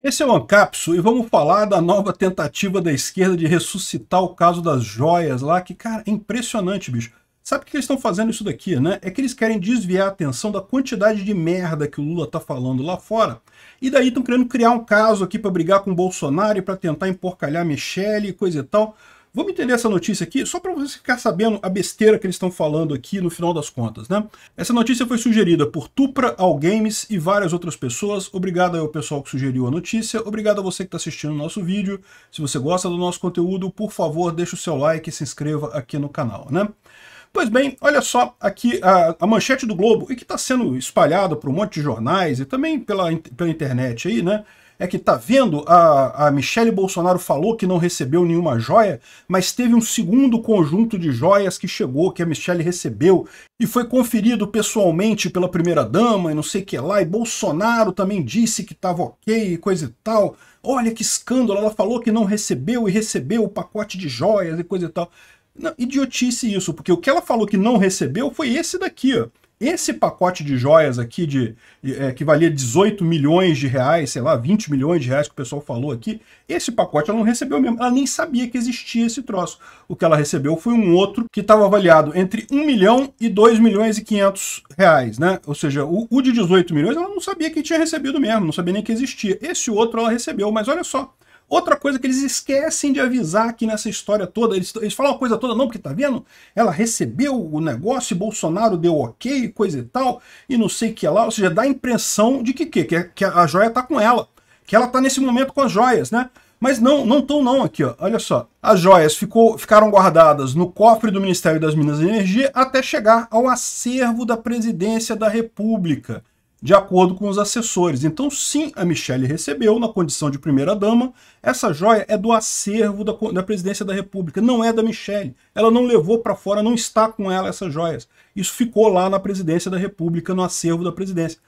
Esse é o Ancapso e vamos falar da nova tentativa da esquerda de ressuscitar o caso das joias lá, que, cara, é impressionante, bicho. Sabe o que eles estão fazendo isso daqui, né? É que eles querem desviar a atenção da quantidade de merda que o Lula tá falando lá fora. E daí estão querendo criar um caso aqui para brigar com o Bolsonaro e para tentar emporcalhar Michelle e coisa e tal. Vamos entender essa notícia aqui, só para você ficar sabendo a besteira que eles estão falando aqui no final das contas, né? Essa notícia foi sugerida por Tupra, Algames e várias outras pessoas. Obrigado ao pessoal que sugeriu a notícia, obrigado a você que está assistindo o nosso vídeo. Se você gosta do nosso conteúdo, por favor, deixe o seu like e se inscreva aqui no canal, né? Pois bem, olha só aqui a, a manchete do Globo, e que está sendo espalhada por um monte de jornais e também pela, pela internet aí, né? é que tá vendo, a, a Michelle Bolsonaro falou que não recebeu nenhuma joia, mas teve um segundo conjunto de joias que chegou, que a Michelle recebeu, e foi conferido pessoalmente pela primeira-dama e não sei o que lá, e Bolsonaro também disse que estava ok e coisa e tal. Olha que escândalo, ela falou que não recebeu e recebeu o pacote de joias e coisa e tal. Não, idiotice isso, porque o que ela falou que não recebeu foi esse daqui, ó. Esse pacote de joias aqui, de, é, que valia 18 milhões de reais, sei lá, 20 milhões de reais que o pessoal falou aqui, esse pacote ela não recebeu mesmo. Ela nem sabia que existia esse troço. O que ela recebeu foi um outro que estava avaliado entre 1 milhão e 2 milhões e 500 reais, né? Ou seja, o, o de 18 milhões ela não sabia que tinha recebido mesmo, não sabia nem que existia. Esse outro ela recebeu, mas olha só, Outra coisa que eles esquecem de avisar aqui nessa história toda, eles, eles falam uma coisa toda, não, porque tá vendo? Ela recebeu o negócio e Bolsonaro deu ok, coisa e tal, e não sei o que lá. Ou seja, dá a impressão de que, que, é, que a joia tá com ela, que ela tá nesse momento com as joias, né? Mas não, não estão não aqui, ó. olha só. As joias ficou, ficaram guardadas no cofre do Ministério das Minas e Energia até chegar ao acervo da Presidência da República de acordo com os assessores. Então, sim, a Michelle recebeu, na condição de primeira-dama, essa joia é do acervo da, da presidência da República, não é da Michelle. Ela não levou para fora, não está com ela essas joias. Isso ficou lá na presidência da República, no acervo da presidência.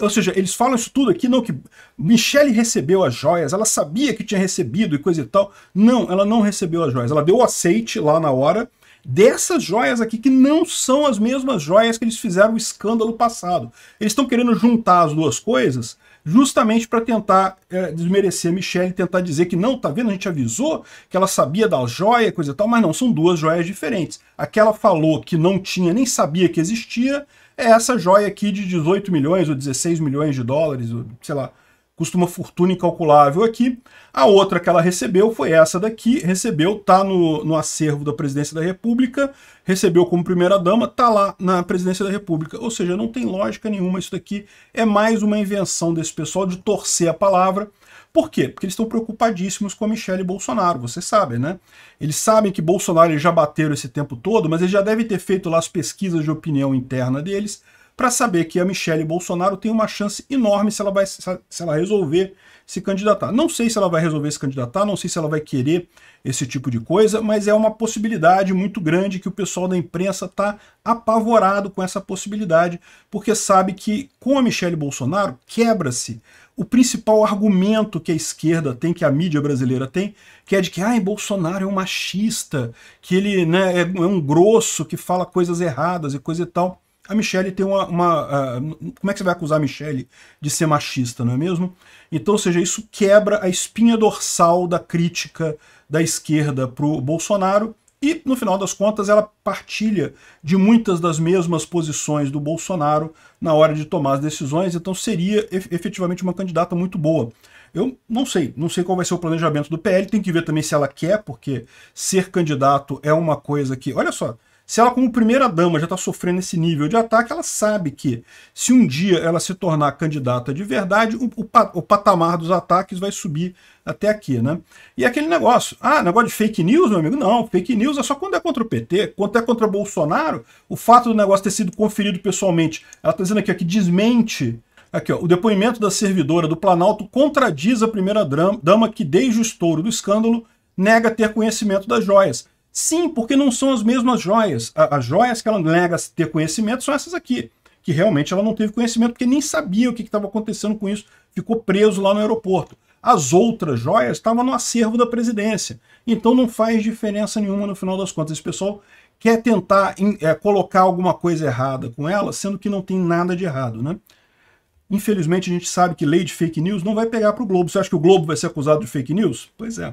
Ou seja, eles falam isso tudo aqui, não que Michelle recebeu as joias, ela sabia que tinha recebido e coisa e tal. Não, ela não recebeu as joias. Ela deu o aceite lá na hora, dessas joias aqui, que não são as mesmas joias que eles fizeram o escândalo passado. Eles estão querendo juntar as duas coisas justamente para tentar é, desmerecer a Michelle, tentar dizer que não, tá vendo, a gente avisou que ela sabia da joia, coisa e tal, mas não, são duas joias diferentes. Aquela falou que não tinha, nem sabia que existia, é essa joia aqui de 18 milhões ou 16 milhões de dólares, ou sei lá, custa uma fortuna incalculável aqui. A outra que ela recebeu foi essa daqui, recebeu, tá no, no acervo da presidência da República, recebeu como primeira-dama, tá lá na presidência da República. Ou seja, não tem lógica nenhuma isso daqui, é mais uma invenção desse pessoal de torcer a palavra. Por quê? Porque eles estão preocupadíssimos com a Michelle Bolsonaro, vocês sabem, né? Eles sabem que Bolsonaro já bateram esse tempo todo, mas eles já devem ter feito lá as pesquisas de opinião interna deles, para saber que a Michelle Bolsonaro tem uma chance enorme se ela, vai, se ela resolver se candidatar. Não sei se ela vai resolver se candidatar, não sei se ela vai querer esse tipo de coisa, mas é uma possibilidade muito grande que o pessoal da imprensa está apavorado com essa possibilidade, porque sabe que com a Michelle Bolsonaro quebra-se o principal argumento que a esquerda tem, que a mídia brasileira tem, que é de que ah, Bolsonaro é um machista, que ele né, é, é um grosso, que fala coisas erradas e coisa e tal a Michelle tem uma. uma uh, como é que você vai acusar a Michelle de ser machista, não é mesmo? Então, ou seja, isso quebra a espinha dorsal da crítica da esquerda pro Bolsonaro. E, no final das contas, ela partilha de muitas das mesmas posições do Bolsonaro na hora de tomar as decisões, então seria efetivamente uma candidata muito boa. Eu não sei, não sei qual vai ser o planejamento do PL, tem que ver também se ela quer, porque ser candidato é uma coisa que. Olha só, se ela, como primeira-dama, já está sofrendo esse nível de ataque, ela sabe que se um dia ela se tornar candidata de verdade, o, o, o patamar dos ataques vai subir até aqui, né? E é aquele negócio, ah, negócio de fake news, meu amigo? Não, fake news é só quando é contra o PT, quando é contra Bolsonaro, o fato do negócio ter sido conferido pessoalmente, ela está dizendo aqui ó, que desmente Aqui, ó, o depoimento da servidora do Planalto contradiz a primeira dama que, desde o estouro do escândalo, nega ter conhecimento das joias. Sim, porque não são as mesmas joias. As joias que ela nega ter conhecimento são essas aqui, que realmente ela não teve conhecimento porque nem sabia o que estava acontecendo com isso, ficou preso lá no aeroporto. As outras joias estavam no acervo da presidência. Então não faz diferença nenhuma no final das contas. Esse pessoal quer tentar é, colocar alguma coisa errada com ela, sendo que não tem nada de errado, né? Infelizmente a gente sabe que lei de fake news não vai pegar para o Globo. Você acha que o Globo vai ser acusado de fake news? Pois é.